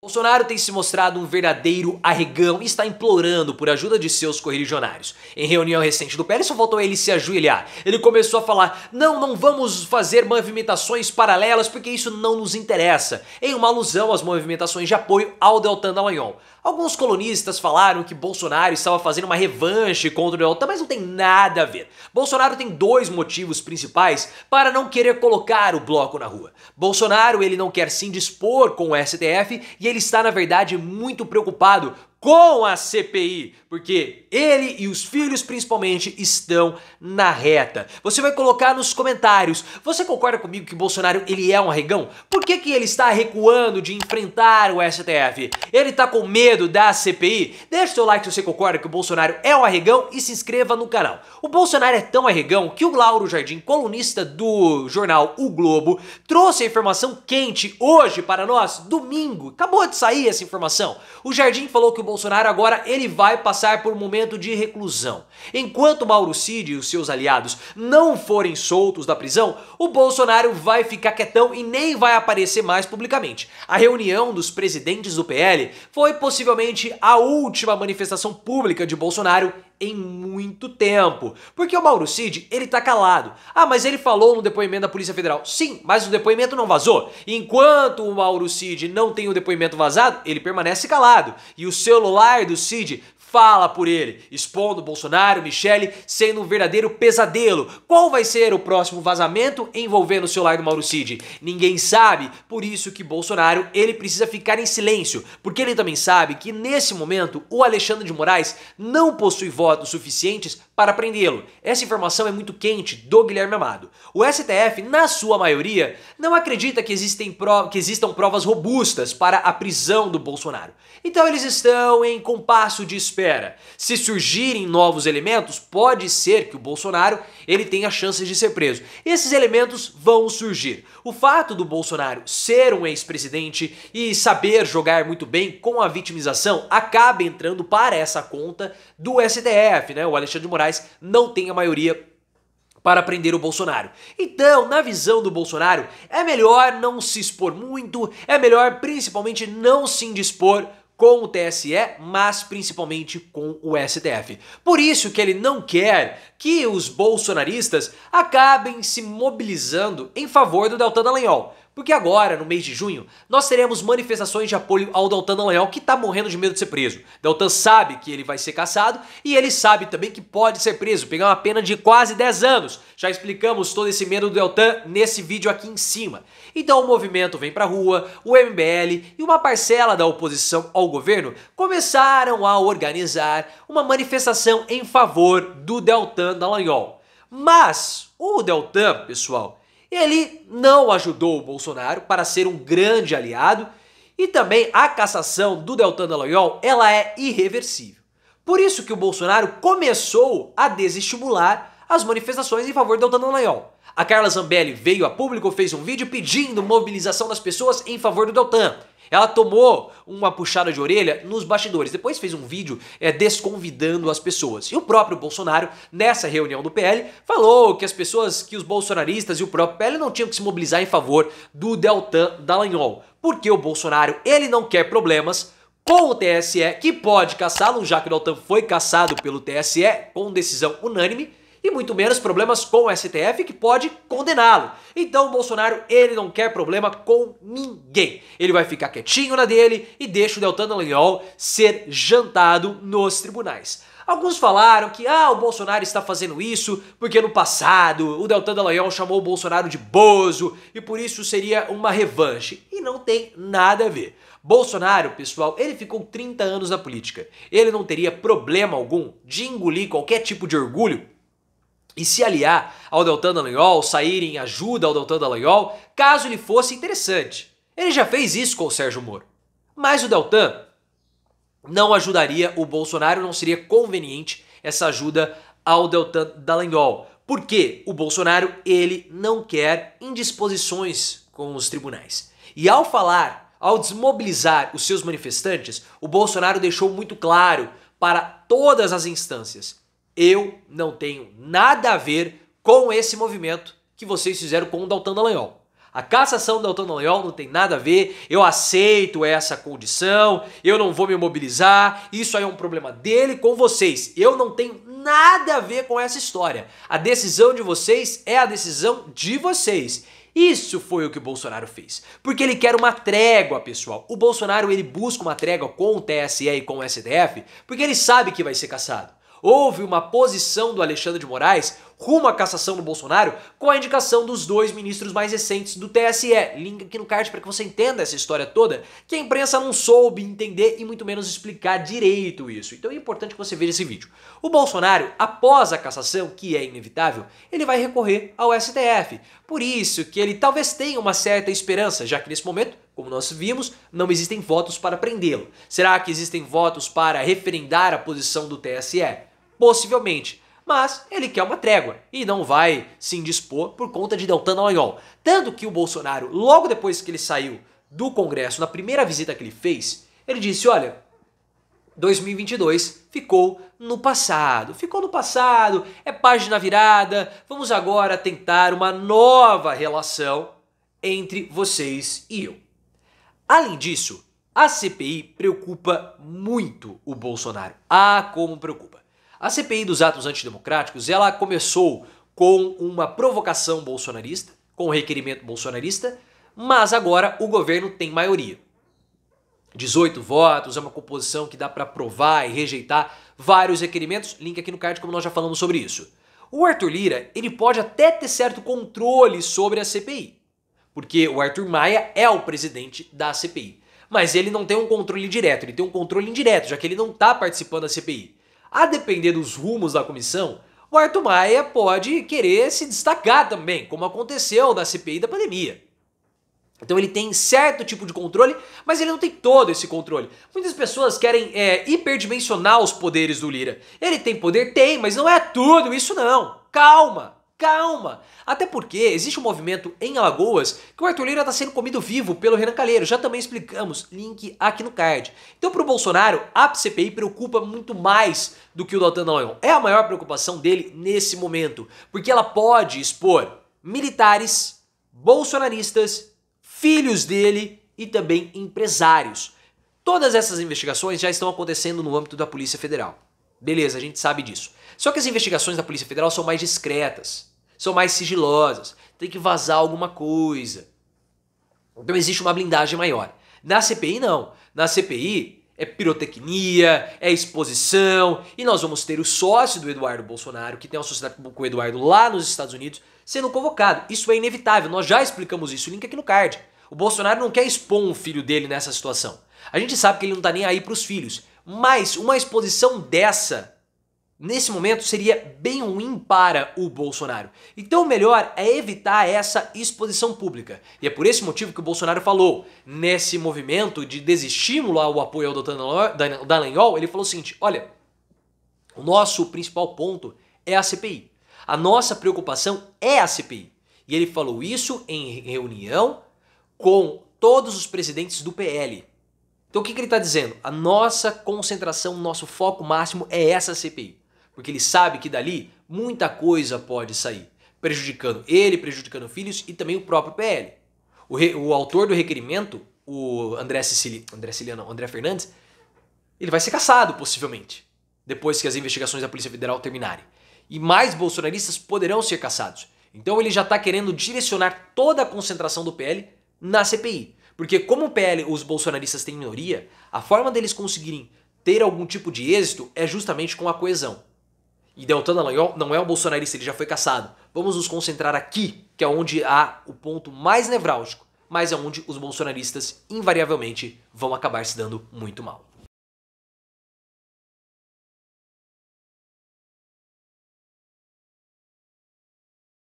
Bolsonaro tem se mostrado um verdadeiro arregão e está implorando por ajuda de seus correligionários. Em reunião recente do Pérez, só faltou ele se ajoelhar. Ele começou a falar: não, não vamos fazer movimentações paralelas porque isso não nos interessa, em uma alusão às movimentações de apoio ao Deltan Dallagnol. Alguns colonistas falaram que Bolsonaro estava fazendo uma revanche contra o Delta, mas não tem nada a ver. Bolsonaro tem dois motivos principais para não querer colocar o bloco na rua. Bolsonaro ele não quer se indispor com o STF e ele está, na verdade, muito preocupado com a CPI, porque ele e os filhos principalmente estão na reta. Você vai colocar nos comentários. Você concorda comigo que Bolsonaro ele é um arregão? Por que, que ele está recuando de enfrentar o STF? Ele está com medo da CPI? Deixe seu like se você concorda que o Bolsonaro é um arregão e se inscreva no canal. O Bolsonaro é tão arregão que o Lauro Jardim, colunista do jornal O Globo, trouxe a informação quente hoje para nós, domingo. Acabou de sair essa informação. O Jardim falou que o Bolsonaro agora ele vai passar por um momento de reclusão. Enquanto Mauro Cid e os seus aliados não forem soltos da prisão, o Bolsonaro vai ficar quietão e nem vai aparecer mais publicamente. A reunião dos presidentes do PL foi possivelmente a última manifestação pública de Bolsonaro em muito tempo. Porque o Mauro Cid, ele tá calado. Ah, mas ele falou no depoimento da Polícia Federal. Sim, mas o depoimento não vazou. Enquanto o Mauro Cid não tem o depoimento vazado, ele permanece calado. E o celular do Cid fala por ele, expondo Bolsonaro, Michele, sendo um verdadeiro pesadelo. Qual vai ser o próximo vazamento envolvendo o celular do Mauro Cid? Ninguém sabe, por isso que Bolsonaro, ele precisa ficar em silêncio, porque ele também sabe que nesse momento o Alexandre de Moraes não possui votos suficientes para prendê-lo. Essa informação é muito quente do Guilherme Amado. O STF, na sua maioria, não acredita que, existem que existam provas robustas para a prisão do Bolsonaro. Então eles estão em compasso de se surgirem novos elementos, pode ser que o Bolsonaro ele tenha chances de ser preso. Esses elementos vão surgir. O fato do Bolsonaro ser um ex-presidente e saber jogar muito bem com a vitimização acaba entrando para essa conta do STF, né? O Alexandre de Moraes não tem a maioria para prender o Bolsonaro. Então, na visão do Bolsonaro, é melhor não se expor muito, é melhor principalmente não se indispor com o TSE, mas principalmente com o STF. Por isso que ele não quer que os bolsonaristas acabem se mobilizando em favor do Deltan Dallagnol, porque agora, no mês de junho, nós teremos manifestações de apoio ao Deltan Dallagnol, que tá morrendo de medo de ser preso. Deltan sabe que ele vai ser caçado e ele sabe também que pode ser preso, pegar uma pena de quase 10 anos. Já explicamos todo esse medo do Deltan nesse vídeo aqui em cima. Então o movimento vem pra rua, o MBL e uma parcela da oposição ao governo começaram a organizar uma manifestação em favor do Deltan Dallagnol. Mas o Deltan, pessoal, ele não ajudou o Bolsonaro para ser um grande aliado e também a cassação do Deltan Dallagnol ela é irreversível. Por isso que o Bolsonaro começou a desestimular as manifestações em favor do Deltan Dallagnol. A Carla Zambelli veio a público, fez um vídeo pedindo mobilização das pessoas em favor do Deltan. Ela tomou uma puxada de orelha nos bastidores, depois fez um vídeo é, desconvidando as pessoas. E o próprio Bolsonaro, nessa reunião do PL, falou que as pessoas, que os bolsonaristas e o próprio PL não tinham que se mobilizar em favor do Deltan Dallagnol. Porque o Bolsonaro, ele não quer problemas com o TSE, que pode caçá-lo, já que o Deltan foi caçado pelo TSE com decisão unânime, e muito menos problemas com o STF que pode condená-lo. Então o Bolsonaro, ele não quer problema com ninguém. Ele vai ficar quietinho na dele e deixa o Deltan Dallagnol ser jantado nos tribunais. Alguns falaram que ah, o Bolsonaro está fazendo isso porque no passado o Deltan Dallagnol chamou o Bolsonaro de bozo e por isso seria uma revanche. E não tem nada a ver. Bolsonaro, pessoal, ele ficou 30 anos na política. Ele não teria problema algum de engolir qualquer tipo de orgulho e se aliar ao Deltan Dallagnol, sair em ajuda ao Deltan Dallagnol, caso lhe fosse interessante. Ele já fez isso com o Sérgio Moro. Mas o Deltan não ajudaria o Bolsonaro, não seria conveniente essa ajuda ao Deltan Dallagnol. Porque o Bolsonaro, ele não quer indisposições com os tribunais. E ao falar, ao desmobilizar os seus manifestantes, o Bolsonaro deixou muito claro para todas as instâncias eu não tenho nada a ver com esse movimento que vocês fizeram com o Daltan Dallagnol. A cassação do Daltan Dallagnol não tem nada a ver, eu aceito essa condição, eu não vou me mobilizar, isso aí é um problema dele com vocês. Eu não tenho nada a ver com essa história. A decisão de vocês é a decisão de vocês. Isso foi o que o Bolsonaro fez. Porque ele quer uma trégua, pessoal. O Bolsonaro ele busca uma trégua com o TSE e com o STF, porque ele sabe que vai ser cassado houve uma posição do Alexandre de Moraes rumo à cassação do Bolsonaro com a indicação dos dois ministros mais recentes do TSE. Link aqui no card para que você entenda essa história toda, que a imprensa não soube entender e muito menos explicar direito isso. Então é importante que você veja esse vídeo. O Bolsonaro, após a cassação, que é inevitável, ele vai recorrer ao STF. Por isso que ele talvez tenha uma certa esperança, já que nesse momento como nós vimos, não existem votos para prendê-lo. Será que existem votos para referendar a posição do TSE? Possivelmente. Mas ele quer uma trégua e não vai se indispor por conta de Deltan Dallagnol. Tanto que o Bolsonaro, logo depois que ele saiu do Congresso, na primeira visita que ele fez, ele disse: olha, 2022 ficou no passado. Ficou no passado, é página virada. Vamos agora tentar uma nova relação entre vocês e eu. Além disso, a CPI preocupa muito o Bolsonaro. Ah, como preocupa. A CPI dos atos antidemocráticos, ela começou com uma provocação bolsonarista, com o um requerimento bolsonarista, mas agora o governo tem maioria. 18 votos, é uma composição que dá para aprovar e rejeitar vários requerimentos, link aqui no card como nós já falamos sobre isso. O Arthur Lira, ele pode até ter certo controle sobre a CPI, porque o Arthur Maia é o presidente da CPI, mas ele não tem um controle direto, ele tem um controle indireto, já que ele não está participando da CPI. A depender dos rumos da comissão, o Arthur Maia pode querer se destacar também, como aconteceu na CPI da pandemia. Então ele tem certo tipo de controle, mas ele não tem todo esse controle. Muitas pessoas querem é, hiperdimensionar os poderes do Lira. Ele tem poder? Tem, mas não é tudo isso não. Calma! calma. Até porque existe um movimento em Alagoas que o Arthur Lira está sendo comido vivo pelo Renan Calheiro. Já também explicamos, link aqui no card. Então, para o Bolsonaro, a CPI preocupa muito mais do que o Dalton Dallagnol. É a maior preocupação dele nesse momento, porque ela pode expor militares, bolsonaristas, filhos dele e também empresários. Todas essas investigações já estão acontecendo no âmbito da Polícia Federal. Beleza, a gente sabe disso. Só que as investigações da Polícia Federal são mais discretas, são mais sigilosas, tem que vazar alguma coisa. Então existe uma blindagem maior. Na CPI, não. Na CPI é pirotecnia, é exposição, e nós vamos ter o sócio do Eduardo Bolsonaro, que tem uma sociedade com o Eduardo lá nos Estados Unidos, sendo convocado. Isso é inevitável, nós já explicamos isso, o link aqui no card. O Bolsonaro não quer expor um filho dele nessa situação. A gente sabe que ele não tá nem aí pros filhos, mas uma exposição dessa, nesse momento, seria bem ruim para o Bolsonaro. Então o melhor é evitar essa exposição pública. E é por esse motivo que o Bolsonaro falou, nesse movimento de desestímulo ao apoio ao Dr. Dallagnol, ele falou o seguinte, olha, o nosso principal ponto é a CPI. A nossa preocupação é a CPI. E ele falou isso em reunião com todos os presidentes do PL. Então o que, que ele está dizendo? A nossa concentração, nosso foco máximo é essa CPI. Porque ele sabe que dali muita coisa pode sair, prejudicando ele, prejudicando filhos e também o próprio PL. O, re, o autor do requerimento, o André Siciliano, André Siciliano, André Fernandes, ele vai ser caçado possivelmente, depois que as investigações da Polícia Federal terminarem. E mais bolsonaristas poderão ser caçados. Então ele já está querendo direcionar toda a concentração do PL na CPI. Porque como o PL, os bolsonaristas têm minoria, a forma deles conseguirem ter algum tipo de êxito é justamente com a coesão. E Deltan Dallagnol não é um bolsonarista, ele já foi caçado. Vamos nos concentrar aqui, que é onde há o ponto mais nevrálgico, mas é onde os bolsonaristas invariavelmente vão acabar se dando muito mal.